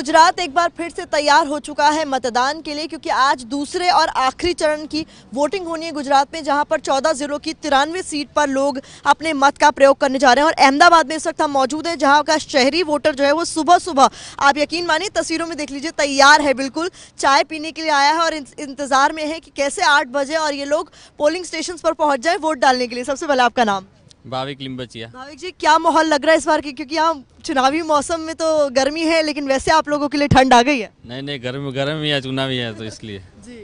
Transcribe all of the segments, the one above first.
गुजरात एक बार फिर से तैयार हो चुका है मतदान के लिए क्योंकि आज दूसरे और आखिरी चरण की वोटिंग होनी है गुजरात में जहां पर 14 जिलों की तिरानवे सीट पर लोग अपने मत का प्रयोग करने जा रहे हैं और अहमदाबाद में इस वक्त हम मौजूद हैं जहां का शहरी वोटर जो है वो सुबह सुबह आप यकीन मानिए तस्वीरों में देख लीजिए तैयार है बिल्कुल चाय पीने के लिए आया है और इंतज़ार में है कि कैसे आठ बजे और ये लोग पोलिंग स्टेशन पर पहुँच जाए वोट डालने के लिए सबसे पहले आपका नाम भाविक लिम्बचिया भाविक जी क्या माहौल लग रहा है इस बार के क्योंकि यहाँ चुनावी मौसम में तो गर्मी है लेकिन वैसे आप लोगों के लिए ठंड आ गई है नहीं नहीं गर्म गर्म ही है चुनावी है तो इसलिए जी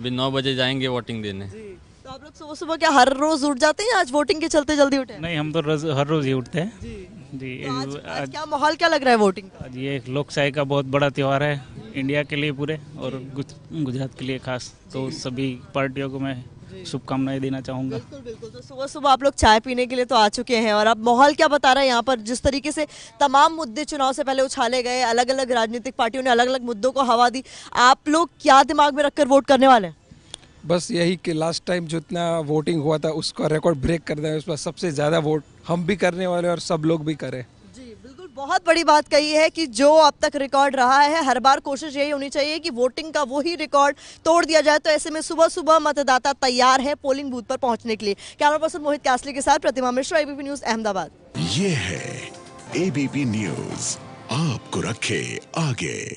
अभी नौ बजे जाएंगे वोटिंग देने तो आप लोग सुबह सुबह क्या हर रोज उठ जाते हैं आज वोटिंग के चलते जल्दी उठे नहीं हम तो रोज हर रोज ही उठते हैं जी, जी तो आज, आज क्या माहौल क्या लग रहा है वोटिंग का ये लोकशाही का बहुत बड़ा त्यौहार है इंडिया के लिए पूरे और गुजरात के लिए खास तो सभी पार्टियों को मैं शुभकामनाएं देना चाहूंगा बिल्कुल बिल्कुल तो सुबह सुबह आप लोग चाय पीने के लिए तो आ चुके हैं और अब माहौल क्या बता रहा है यहाँ पर जिस तरीके से तमाम मुद्दे चुनाव से पहले उछाले गए अलग अलग राजनीतिक पार्टियों ने अलग अलग मुद्दों को हवा दी आप लोग क्या दिमाग में रखकर वोट करने वाले बस यही कि लास्ट टाइम जितना वोटिंग हुआ था उसका रिकॉर्ड ब्रेक कर दें उस पर सबसे ज़्यादा वोट हम भी करने वाले और सब लोग भी करें बहुत बड़ी बात कही है कि जो अब तक रिकॉर्ड रहा है हर बार कोशिश यही होनी चाहिए कि वोटिंग का वही रिकॉर्ड तोड़ दिया जाए तो ऐसे में सुबह सुबह मतदाता तैयार है पोलिंग बूथ पर पहुंचने के लिए कैमरा पर्सन मोहित कासली के साथ प्रतिमा मिश्रा एबीपी न्यूज अहमदाबाद ये है एबीपी न्यूज आपको रखे आगे